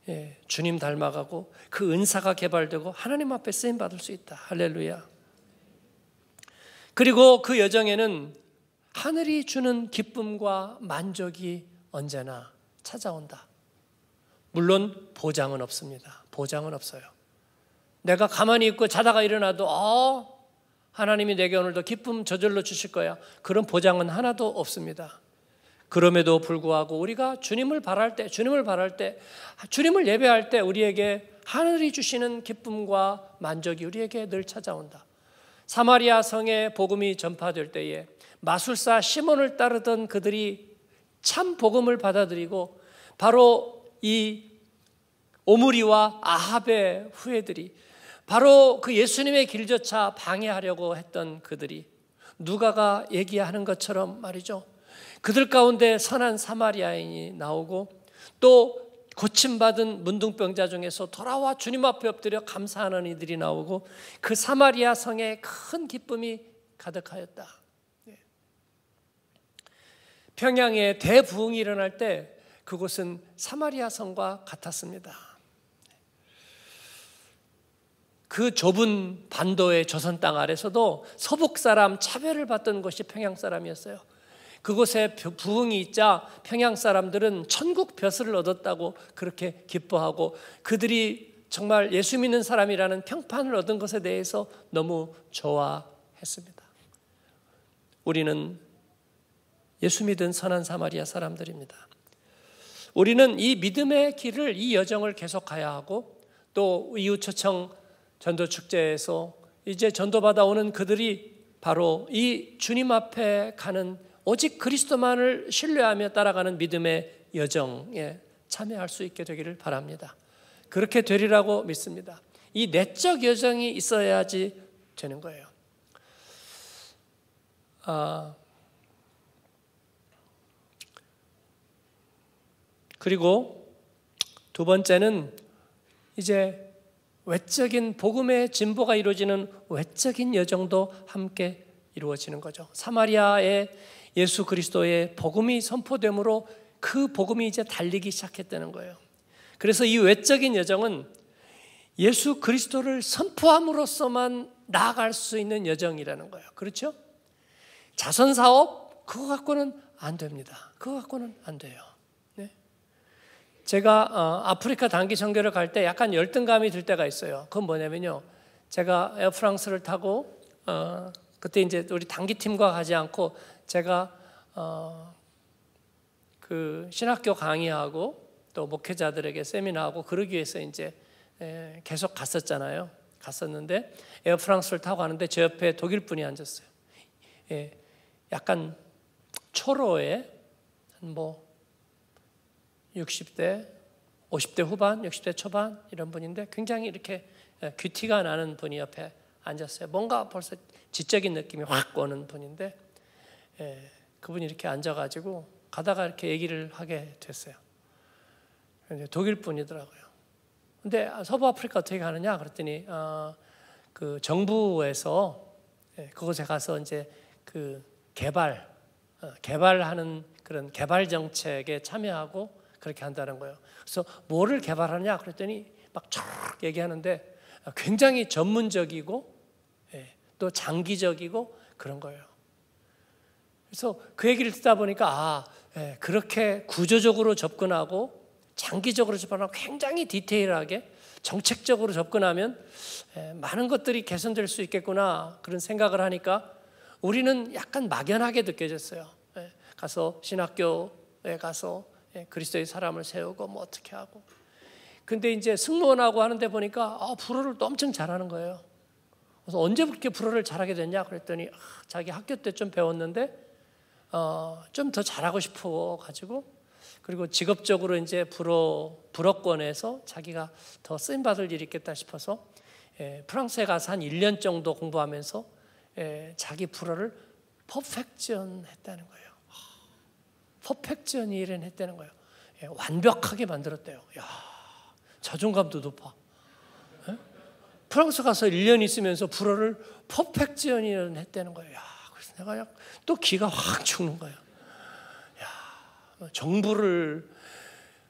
예, 주님 닮아가고 그 은사가 개발되고 하나님 앞에 쓰임 받을 수 있다. 할렐루야. 그리고 그 여정에는 하늘이 주는 기쁨과 만족이 언제나 찾아온다. 물론 보장은 없습니다. 보장은 없어요. 내가 가만히 있고 자다가 일어나도 어, 하나님이 내게 오늘도 기쁨 저절로 주실 거야. 그런 보장은 하나도 없습니다. 그럼에도 불구하고 우리가 주님을 바랄 때, 주님을 바랄 때, 주님을 예배할 때 우리에게 하늘이 주시는 기쁨과 만족이 우리에게 늘 찾아온다. 사마리아 성에 복음이 전파될 때에 마술사 시몬을 따르던 그들이 참 복음을 받아들이고 바로 이 오므리와 아합의 후예들이 바로 그 예수님의 길조차 방해하려고 했던 그들이 누가가 얘기하는 것처럼 말이죠. 그들 가운데 선한 사마리아인이 나오고 또 고침받은 문둥병자 중에서 돌아와 주님 앞에 엎드려 감사하는 이들이 나오고 그 사마리아 성에 큰 기쁨이 가득하였다. 네. 평양에 대부흥이 일어날 때 그곳은 사마리아 성과 같았습니다. 그 좁은 반도의 조선 땅 아래서도 서북 사람 차별을 받던 것이 평양 사람이었어요. 그곳에 부흥이 있자 평양 사람들은 천국 벼슬을 얻었다고 그렇게 기뻐하고 그들이 정말 예수 믿는 사람이라는 평판을 얻은 것에 대해서 너무 좋아했습니다. 우리는 예수 믿은 선한 사마리아 사람들입니다. 우리는 이 믿음의 길을 이 여정을 계속가야 하고 또 이웃 초청 전도 축제에서 이제 전도받아 오는 그들이 바로 이 주님 앞에 가는 오직 그리스도만을 신뢰하며 따라가는 믿음의 여정에 참여할 수 있게 되기를 바랍니다. 그렇게 되리라고 믿습니다. 이 내적 여정이 있어야지 되는 거예요. 아, 그리고 두 번째는 이제 외적인 복음의 진보가 이루어지는 외적인 여정도 함께 이루어지는 거죠. 사마리아에 예수 그리스도의 복음이 선포됨으로 그 복음이 이제 달리기 시작했다는 거예요. 그래서 이 외적인 여정은 예수 그리스도를 선포함으로써만 나아갈 수 있는 여정이라는 거예요. 그렇죠? 자선 사업 그거 갖고는 안 됩니다. 그거 갖고는 안 돼요. 제가 어, 아프리카 단기 선교를 갈 때 약간 열등감이 들 때가 있어요. 그건 뭐냐면요. 제가 에어프랑스를 타고 어, 그때 이제 우리 단기 팀과 가지 않고 제가 어, 그 신학교 강의하고 또 목회자들에게 세미나하고 그러기 위해서 이제 에, 계속 갔었잖아요. 갔었는데 에어프랑스를 타고 가는데 제 옆에 독일 분이 앉았어요. 예, 약간 초로에 뭐 60대, 50대 후반, 60대 초반 이런 분인데 굉장히 이렇게 예, 귀티가 나는 분이 옆에 앉았어요. 뭔가 벌써 지적인 느낌이 확 오는 분인데 예, 그분이 이렇게 앉아가지고 가다가 이렇게 얘기를 하게 됐어요. 독일 분이더라고요. 근데 아, 서부 아프리카 어떻게 가느냐 그랬더니 어, 그 정부에서 예, 그곳에 가서 이제 그 개발 어, 개발하는 그런 개발 정책에 참여하고 그렇게 한다는 거예요. 그래서 뭐를 개발하냐 그랬더니 막쭉 얘기하는데 굉장히 전문적이고 예, 또 장기적이고 그런 거예요. 그래서 그 얘기를 듣다 보니까 아 예, 그렇게 구조적으로 접근하고 장기적으로 접근하고 굉장히 디테일하게 정책적으로 접근하면 예, 많은 것들이 개선될 수 있겠구나 그런 생각을 하니까 우리는 약간 막연하게 느껴졌어요. 예, 가서 신학교에 가서 예, 그리스도의 사람을 세우고 뭐 어떻게 하고. 근데 이제 승무원하고 하는데 보니까 아, 불어를 또 엄청 잘하는 거예요. 그래서 언제 그렇게 불어를 잘하게 됐냐 그랬더니 아, 자기 학교 때 좀 배웠는데 어, 좀더 잘하고 싶어 가지고 그리고 직업적으로 이제 불어 불어권에서 자기가 더 쓰임 받을 일이 있겠다 싶어서 예, 프랑스에 가서 한 1년 정도 공부하면서 예, 자기 불어를 퍼펙션 했다는 거예요. 퍼펙션이 일어났다는 거예요. 예, 완벽하게 만들었대요. 야 자존감도 높아. 예? 프랑스 가서 1년 있으면서 불어를 퍼펙션이라는 했다는 거예요. 야, 그래서 내가 또 기가 확 죽는 거예요. 야, 정부를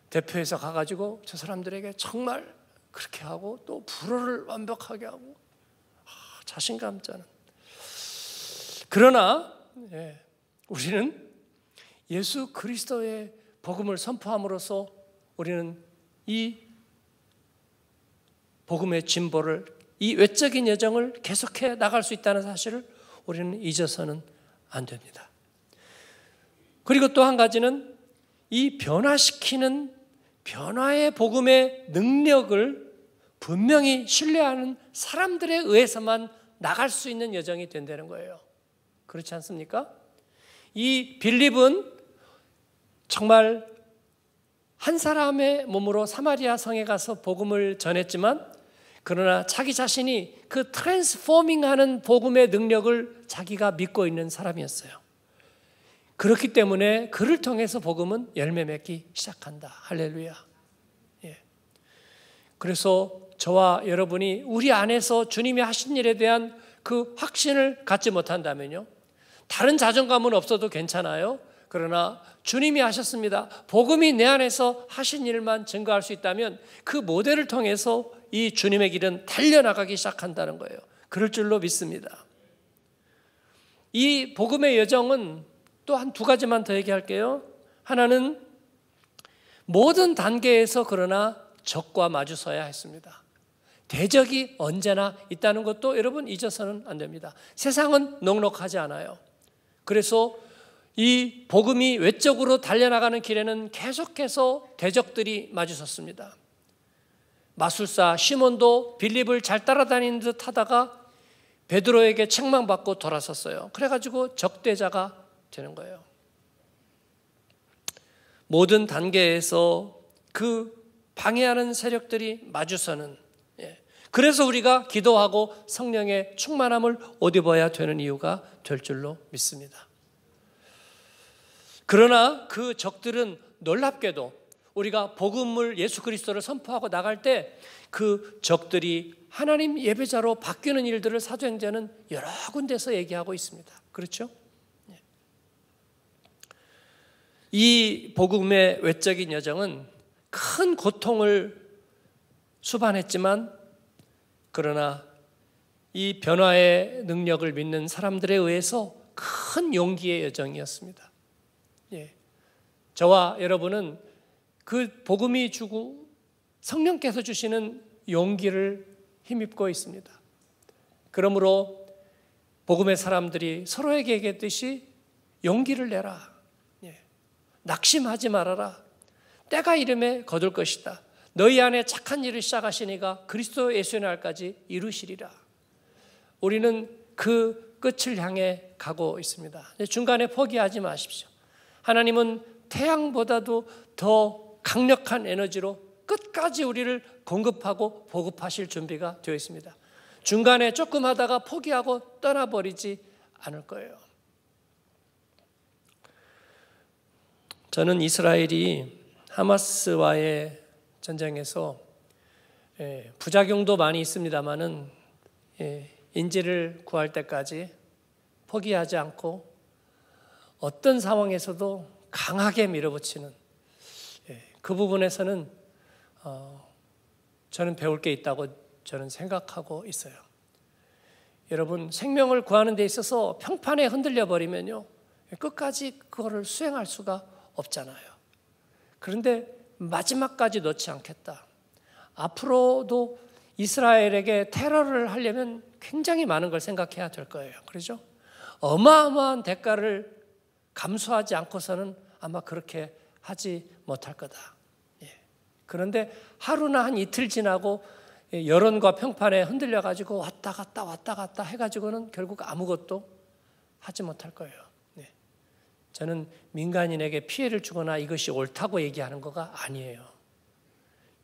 대표해서 가가지고 저 사람들에게 정말 그렇게 하고 또 불어를 완벽하게 하고 아, 자신감 짜는. 그러나 예, 우리는 예수 그리스도의 복음을 선포함으로써 우리는 이 복음의 진보를 이 외적인 여정을 계속해 나갈 수 있다는 사실을 우리는 잊어서는 안 됩니다. 그리고 또 한 가지는 이 변화시키는 변화의 복음의 능력을 분명히 신뢰하는 사람들에 의해서만 나갈 수 있는 여정이 된다는 거예요. 그렇지 않습니까? 이 빌립은 정말 한 사람의 몸으로 사마리아 성에 가서 복음을 전했지만 그러나 자기 자신이 그 트랜스포밍하는 복음의 능력을 자기가 믿고 있는 사람이었어요. 그렇기 때문에 그를 통해서 복음은 열매 맺기 시작한다. 할렐루야. 예. 그래서 저와 여러분이 우리 안에서 주님이 하신 일에 대한 그 확신을 갖지 못한다면요. 다른 자존감은 없어도 괜찮아요. 그러나 주님이 하셨습니다. 복음이 내 안에서 하신 일만 증거할 수 있다면 그 모델을 통해서 이 주님의 길은 달려나가기 시작한다는 거예요. 그럴 줄로 믿습니다. 이 복음의 여정은 또 한 두 가지만 더 얘기할게요. 하나는 모든 단계에서 그러나 적과 마주서야 했습니다. 대적이 언제나 있다는 것도 여러분 잊어서는 안 됩니다. 세상은 넉넉하지 않아요. 그래서 이 복음이 외적으로 달려나가는 길에는 계속해서 대적들이 마주섰습니다. 마술사 시몬도 빌립을 잘 따라다니는 듯 하다가 베드로에게 책망받고 돌아섰어요. 그래가지고 적대자가 되는 거예요. 모든 단계에서 그 방해하는 세력들이 마주서는 예. 그래서 우리가 기도하고 성령의 충만함을 옷 입어야 되는 이유가 될 줄로 믿습니다. 그러나 그 적들은 놀랍게도 우리가 복음을 예수 그리스도를 선포하고 나갈 때 그 적들이 하나님 예배자로 바뀌는 일들을 사도행전은 여러 군데서 얘기하고 있습니다. 그렇죠? 예. 이 복음의 외적인 여정은 큰 고통을 수반했지만 그러나 이 변화의 능력을 믿는 사람들에 의해서 큰 용기의 여정이었습니다. 저와 여러분은 그 복음이 주고 성령께서 주시는 용기를 힘입고 있습니다. 그러므로 복음의 사람들이 서로에게 얘기했듯이 용기를 내라. 예. 낙심하지 말아라. 때가 이름에 거둘 것이다. 너희 안에 착한 일을 시작하시니가 그리스도 예수의 날까지 이루시리라. 우리는 그 끝을 향해 가고 있습니다. 네, 중간에 포기하지 마십시오. 하나님은 태양보다도 더 강력한 에너지로 끝까지 우리를 공급하고 보급하실 준비가 되어 있습니다. 중간에 조금 하다가 포기하고 떠나버리지 않을 거예요. 저는 이스라엘이 하마스와의 전쟁에서 예, 부작용도 많이 있습니다만은 예, 인지를 구할 때까지 포기하지 않고 어떤 상황에서도 강하게 밀어붙이는 예, 그 부분에서는 어, 저는 배울 게 있다고 저는 생각하고 있어요. 여러분 생명을 구하는 데 있어서 평판에 흔들려 버리면요 끝까지 그거를 수행할 수가 없잖아요. 그런데 마지막까지 놓지 않겠다. 앞으로도 이스라엘에게 테러를 하려면 굉장히 많은 걸 생각해야 될 거예요. 그렇죠? 어마어마한 대가를 감수하지 않고서는 아마 그렇게 하지 못할 거다. 예. 그런데 하루나 한 이틀 지나고 여론과 평판에 흔들려 가지고 왔다 갔다 왔다 갔다 해 가지고는 결국 아무것도 하지 못할 거예요. 예. 저는 민간인에게 피해를 주거나 이것이 옳다고 얘기하는 거가 아니에요.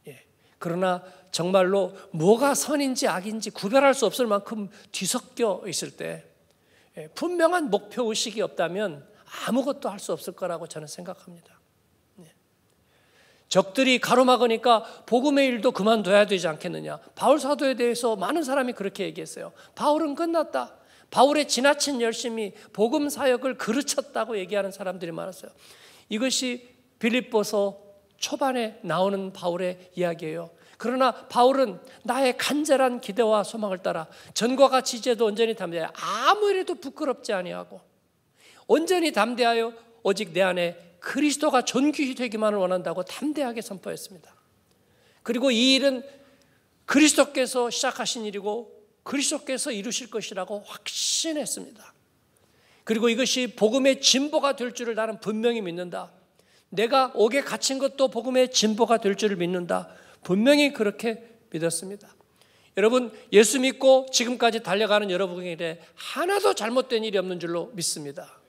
예. 그러나 정말로 뭐가 선인지 악인지 구별할 수 없을 만큼 뒤섞여 있을 때 예, 분명한 목표 의식이 없다면 아무것도 할 수 없을 거라고 저는 생각합니다. 네. 적들이 가로막으니까 복음의 일도 그만둬야 되지 않겠느냐. 바울 사도에 대해서 많은 사람이 그렇게 얘기했어요. 바울은 끝났다. 바울의 지나친 열심이 복음 사역을 그르쳤다고 얘기하는 사람들이 많았어요. 이것이 빌립보서 초반에 나오는 바울의 이야기예요. 그러나 바울은 나의 간절한 기대와 소망을 따라 전과 같이 제도 온전히 담대하 아무 일에도 부끄럽지 아니하고 온전히 담대하여 오직 내 안에 그리스도가 전귀히 되기만을 원한다고 담대하게 선포했습니다. 그리고 이 일은 그리스도께서 시작하신 일이고 그리스도께서 이루실 것이라고 확신했습니다. 그리고 이것이 복음의 진보가 될 줄을 나는 분명히 믿는다. 내가 옥에 갇힌 것도 복음의 진보가 될 줄을 믿는다. 분명히 그렇게 믿었습니다. 여러분, 예수 믿고 지금까지 달려가는 여러분에게 하나도 잘못된 일이 없는 줄로 믿습니다.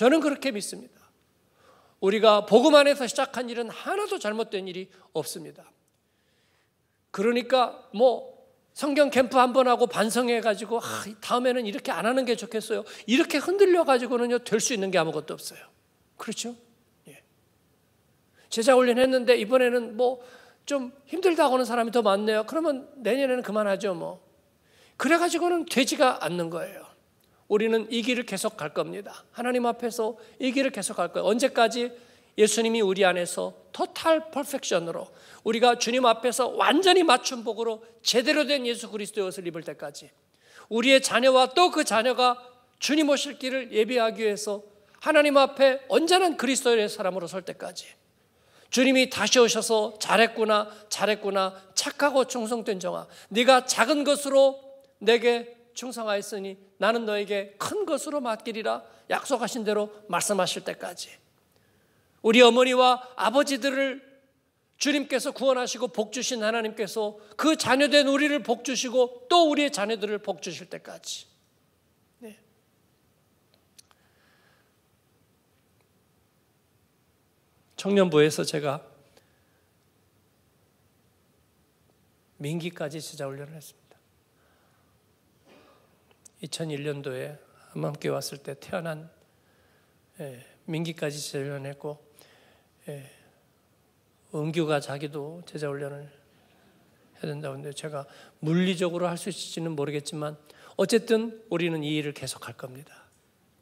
저는 그렇게 믿습니다. 우리가 복음 안에서 시작한 일은 하나도 잘못된 일이 없습니다. 그러니까 뭐 성경 캠프 한 번 하고 반성해 가지고 아, 다음에는 이렇게 안 하는 게 좋겠어요. 이렇게 흔들려 가지고는요 될 수 있는 게 아무것도 없어요. 그렇죠? 예. 제자 훈련 했는데 이번에는 뭐 좀 힘들다고 하는 사람이 더 많네요. 그러면 내년에는 그만하죠 뭐. 그래 가지고는 되지가 않는 거예요. 우리는 이 길을 계속 갈 겁니다. 하나님 앞에서 이 길을 계속 갈 거예요. 언제까지 예수님이 우리 안에서 토탈 퍼펙션으로 우리가 주님 앞에서 완전히 맞춤복으로 제대로 된 예수 그리스도의 옷을 입을 때까지 우리의 자녀와 또 그 자녀가 주님 오실 길을 예비하기 위해서 하나님 앞에 언제나 그리스도의 사람으로 설 때까지 주님이 다시 오셔서 잘했구나 잘했구나 착하고 충성된 정아 네가 작은 것으로 내게 충성하였으니 나는 너에게 큰 것으로 맡기리라 약속하신 대로 말씀하실 때까지 우리 어머니와 아버지들을 주님께서 구원하시고 복주신 하나님께서 그 자녀된 우리를 복주시고 또 우리의 자녀들을 복주실 때까지 네. 청년부에서 제가 민기까지 지자 훈련을 했습니다. 2001년도에 함께 왔을 때 태어난 예, 민기까지 제자 훈련했고 예, 은규가 자기도 제자 훈련을 해야 된다고 했는데 제가 물리적으로 할 수 있을지는 모르겠지만 어쨌든 우리는 이 일을 계속할 겁니다.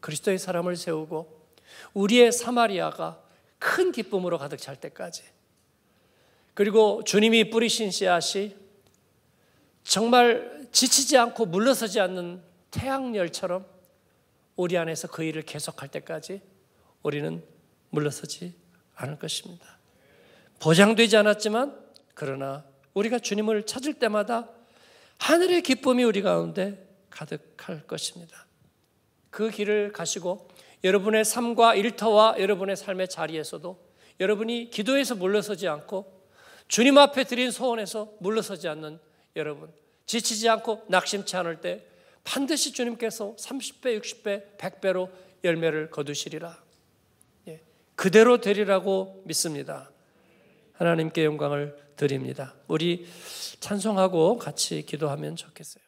그리스도의 사람을 세우고 우리의 사마리아가 큰 기쁨으로 가득 찰 때까지 그리고 주님이 뿌리신 씨앗이 정말 지치지 않고 물러서지 않는 태양열처럼 우리 안에서 그 일을 계속할 때까지 우리는 물러서지 않을 것입니다. 보장되지 않았지만 그러나 우리가 주님을 찾을 때마다 하늘의 기쁨이 우리 가운데 가득할 것입니다. 그 길을 가시고 여러분의 삶과 일터와 여러분의 삶의 자리에서도 여러분이 기도에서 물러서지 않고 주님 앞에 드린 소원에서 물러서지 않는 여러분 지치지 않고 낙심치 않을 때 반드시 주님께서 30배, 60배, 100배로 열매를 거두시리라. 예, 그대로 되리라고 믿습니다. 하나님께 영광을 드립니다. 우리 찬송하고 같이 기도하면 좋겠어요.